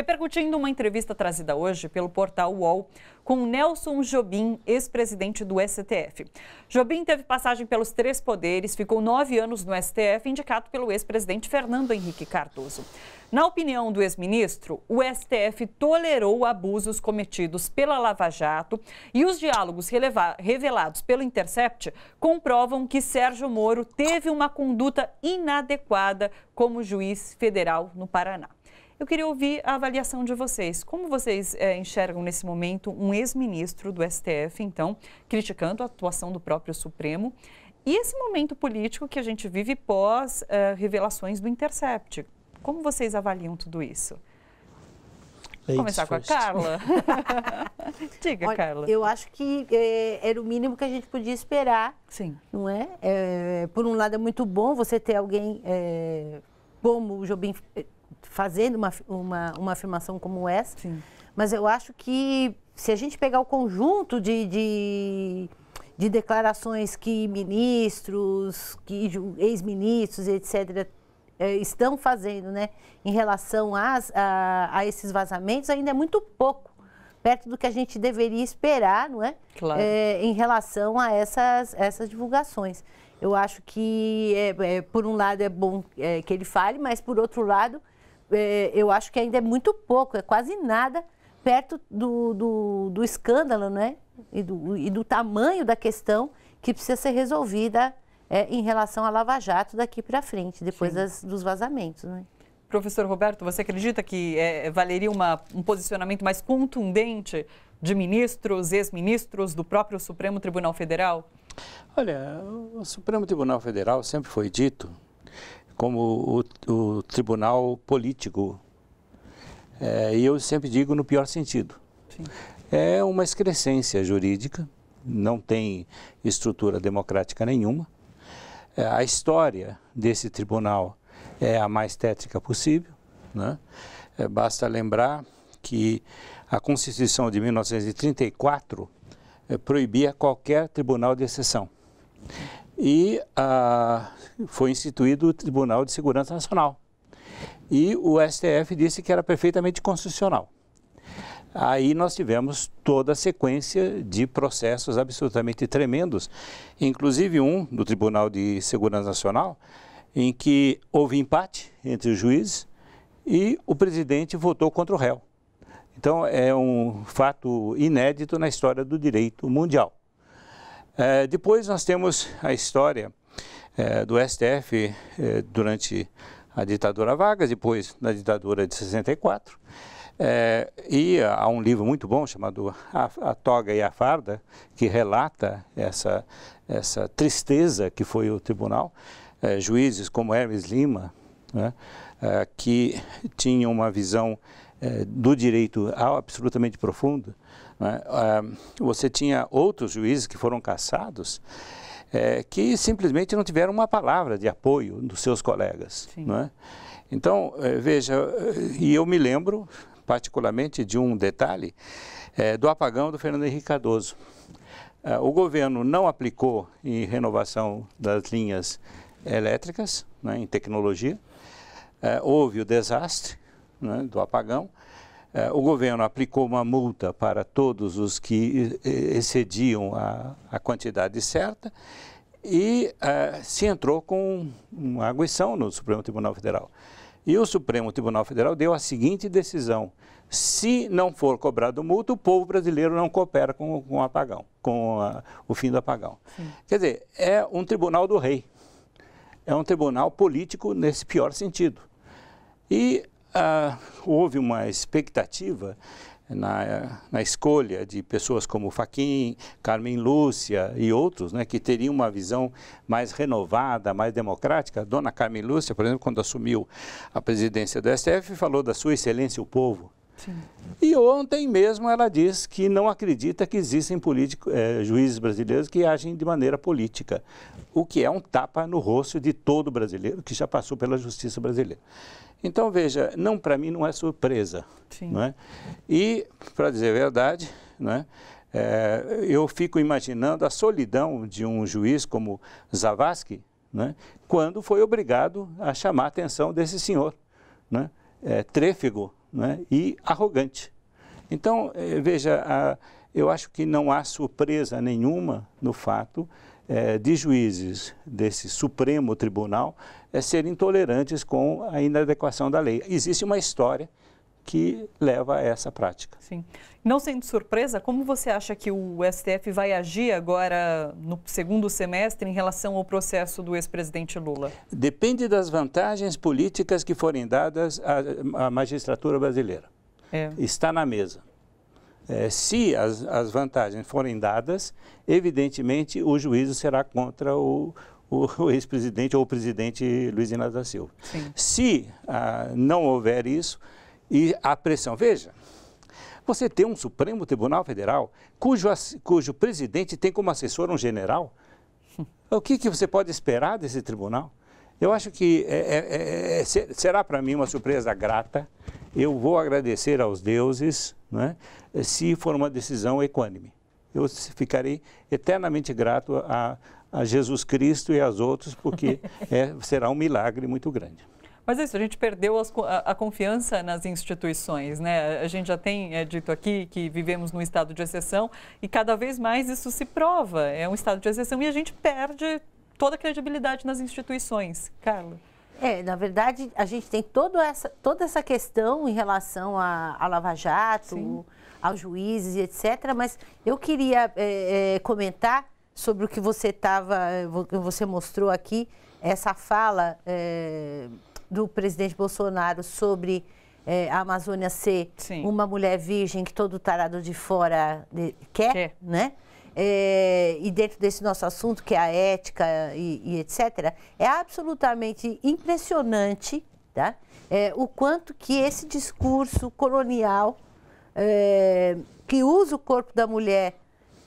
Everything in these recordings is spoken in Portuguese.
Repercutindo uma entrevista trazida hoje pelo portal UOL com Nelson Jobim, ex-presidente do STF. Jobim teve passagem pelos três poderes, ficou nove anos no STF, indicado pelo ex-presidente Fernando Henrique Cardoso. Na opinião do ex-ministro, o STF tolerou abusos cometidos pela Lava Jato e os diálogos revelados pelo Intercept comprovam que Sérgio Moro teve uma conduta inadequada como juiz federal no Paraná. Eu queria ouvir a avaliação de vocês. Como vocês é, enxergam nesse momento um ex-ministro do STF, então, criticando a atuação do próprio Supremo e esse momento político que a gente vive pós uh, revelações do Intercept? Como vocês avaliam tudo isso? Vamos começar com a Carla. Diga, Olha, Carla. Eu acho que é, era o mínimo que a gente podia esperar. Sim. Não é? é por um lado, é muito bom você ter alguém é, como o Jobim fazendo uma, uma, uma afirmação como essa, Sim. mas eu acho que se a gente pegar o conjunto de, de, de declarações que ministros, que ex-ministros, etc., é, estão fazendo né, em relação às, a, a, esses vazamentos ainda é muito pouco, perto do que a gente deveria esperar não é? Claro. é em relação a essas, essas divulgações. Eu acho que, é, é, por um lado, é bom é, que ele fale, mas, por outro lado, é, eu acho que ainda é muito pouco, é quase nada perto do, do, do escândalo, né? E do, e do tamanho da questão que precisa ser resolvida é, em relação à Lava Jato daqui para frente, depois das, dos vazamentos. Né? Professor Roberto, você acredita que é, valeria uma, um posicionamento mais contundente de ministros, ex-ministros do próprio Supremo Tribunal Federal? Olha, o Supremo Tribunal Federal sempre foi dito como o, o tribunal político. É, e eu sempre digo no pior sentido. Sim. É uma excrescência jurídica, não tem estrutura democrática nenhuma. É, a história desse tribunal é a mais tétrica possível. Né? É, basta lembrar que a Constituição de 1934 é, proibia qualquer tribunal de exceção e ah, foi instituído o Tribunal de Segurança Nacional. E o STF disse que era perfeitamente constitucional. Aí nós tivemos toda a sequência de processos absolutamente tremendos, inclusive um do Tribunal de Segurança Nacional, em que houve empate entre os juízes e o presidente votou contra o réu. Então é um fato inédito na história do direito mundial. É, depois nós temos a história é, do STF é, durante a ditadura Vargas, depois na ditadura de 64. É, e há um livro muito bom chamado a, a, Toga e a Farda, que relata essa, essa tristeza que foi o tribunal. É, juízes como Hermes Lima, né, é, que tinham uma visão é, do direito absolutamente profunda, né? Ah, você tinha outros juízes que foram cassados é, eh, que simplesmente não tiveram uma palavra de apoio dos seus colegas. É? Então, eh, veja, eh, e eu me lembro particularmente de um detalhe é, do apagão do Fernando Henrique Cardoso. Ah, o governo não aplicou em renovação das linhas elétricas, né, em tecnologia. Ah, houve o desastre né, do apagão. É, o governo aplicou uma multa para todos os que é, excediam a, a quantidade certa e é, se entrou com uma aguição no Supremo Tribunal Federal. E o Supremo Tribunal Federal deu a seguinte decisão: se não for cobrado multa, o povo brasileiro não coopera com, com o apagão, com a, o fim do apagão. Sim. Quer dizer, é um tribunal do rei, é um tribunal político nesse pior sentido. E ah, houve uma expectativa na, na, escolha de pessoas como Faquin, Carmen Lúcia e outros, né, que teriam uma visão mais renovada, mais democrática. dona Carmen Lúcia, por exemplo, quando assumiu a presidência do STF, falou da sua excelência o povo. Sim. E ontem mesmo ela disse que não acredita que existem é, juízes brasileiros que agem de maneira política, o que é um tapa no rosto de todo brasileiro que já passou pela justiça brasileira. Então veja, não para mim não é surpresa, Sim. Né? E para dizer a verdade, né? É, eh, eu fico imaginando a solidão de um juiz como Zavascki, né, quando foi obrigado a chamar a atenção desse senhor, né, é, tréfego, né, e arrogante. Então, eh, veja, eu acho que não há surpresa nenhuma no fato eh, de juízes desse Supremo Tribunal eh, serem intolerantes com a inadequação da lei. Existe uma história que leva a essa prática. Sim. Não sendo surpresa, como você acha que o STF vai agir agora no segundo semestre em relação ao processo do ex-presidente Lula? Depende das vantagens políticas que forem dadas à, à magistratura brasileira. É. Está na mesa. É, se as, as vantagens forem dadas, evidentemente o juízo será contra o, o, ex-presidente ou o presidente Luiz Inácio da Silva. Sim. Se ah, não houver isso, e a pressão. Veja, você tem um Supremo Tribunal Federal cujo, cujo presidente tem como assessor um general? O que, que você pode esperar desse tribunal? Eu acho que é, é, é, é, é será para mim uma surpresa grata. Eu vou agradecer aos deuses né, se for uma decisão equânime. Eu ficarei eternamente grato a, a Jesus Cristo e aos outros, porque é, será um milagre muito grande. Mas é isso, a gente perdeu as, a, a, confiança nas instituições, né? A gente já tem é, dito aqui que vivemos num estado de exceção e cada vez mais isso se prova. É um estado de exceção e a gente perde toda a credibilidade nas instituições. Carla. É, na verdade, a gente tem toda essa, toda essa questão em relação a, a Lava Jato, Sim. aos juízes, etc. Mas eu queria é, é, comentar sobre o que você, tava, você mostrou aqui, essa fala é, do presidente Bolsonaro sobre é, a Amazônia ser Sim. uma mulher virgem que todo tarado de fora de, quer, quer, né? É, e dentro desse nosso assunto, que é a ética e, e etc., é absolutamente impressionante tá? É, o quanto que esse discurso colonial é, que usa o corpo da mulher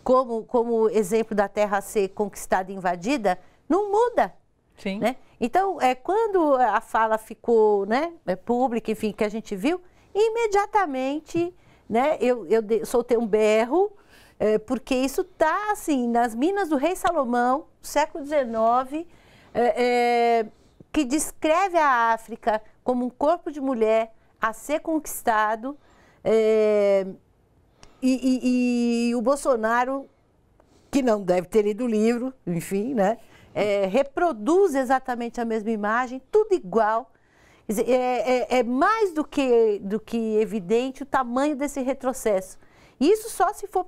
como, como exemplo da terra a ser conquistada e invadida, não muda. Sim. Né? Então, é, quando a fala ficou né, é, pública, enfim, que a gente viu, imediatamente né, eu, eu soltei um berro, é, porque isso está assim, nas minas do rei Salomão, século XIX, é, é, que descreve a África como um corpo de mulher a ser conquistado. É, e, e, e o Bolsonaro, que não deve ter lido o livro, enfim, né? é, reproduz exatamente a mesma imagem, tudo igual. é, é, é mais do que, do que evidente o tamanho desse retrocesso. Isso só se for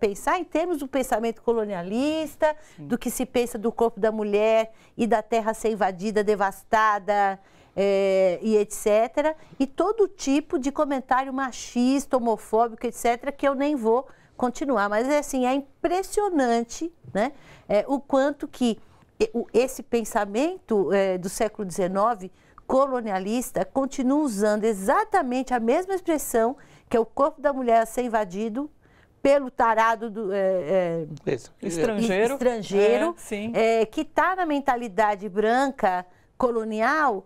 pensar em termos do pensamento colonialista, Sim. do que se pensa do corpo da mulher e da terra ser invadida, devastada é, e etc. E todo tipo de comentário machista, homofóbico, etc., que eu nem vou continuar. Mas é assim, é impressionante né, é, o quanto que esse pensamento é, do século XIX colonialista continua usando exatamente a mesma expressão que é o corpo da mulher a ser invadido pelo tarado do, é, é estrangeiro, estrangeiro é, é, que está na mentalidade branca colonial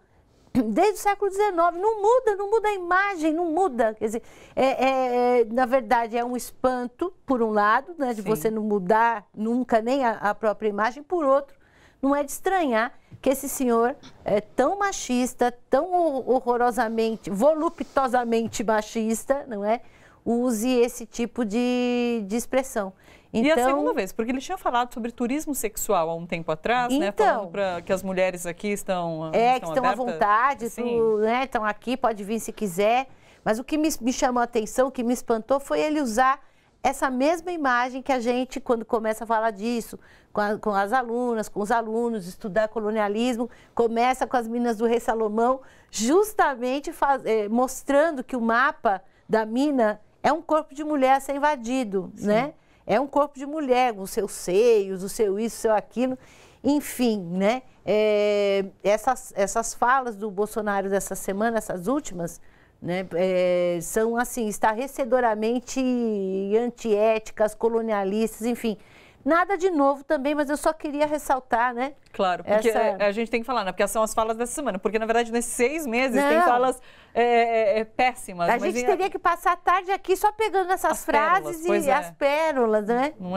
desde o século XIX. Não muda, não muda a imagem, não muda. Quer dizer, é, é, é, na verdade, é um espanto, por um lado, né, de Sim. você não mudar nunca nem a, a, própria imagem, por outro, não é de estranhar que esse senhor é tão machista, tão horrorosamente, voluptuosamente machista, não é? Use esse tipo de, de expressão. Então, e a então segunda vez, porque ele tinha falado sobre turismo sexual há um tempo atrás, né, então, né? Falando que as mulheres aqui estão ah, É, estão que estão abertas, à vontade, assim. né, estão aqui, pode vir se quiser. Mas o que me, me chamou a atenção, o que me espantou foi ele usar essa mesma imagem que a gente, quando começa a falar disso, com, a, com, as alunas, com os alunos, estudar colonialismo, começa com as minas do Rei Salomão, justamente faz, eh, mostrando que o mapa da mina é um corpo de mulher a ser invadido, né? Sim. né? É um corpo de mulher, com seus seios, o seu isso, o seu aquilo. Enfim, né? É, essas, essas falas do Bolsonaro dessa semana, essas últimas, né, é, são assim, estarrecedoramente antiéticas, colonialistas, enfim. Nada de novo também, mas eu só queria ressaltar, né? Claro, porque essa... a gente tem que falar, né? Porque são as falas dessa semana. Porque, na verdade, nesses seis meses Não. tem falas é é, é, é, péssimas. A gente é teria a... que passar a tarde aqui só pegando essas as frases pérolas, e é. as pérolas, né? Não é?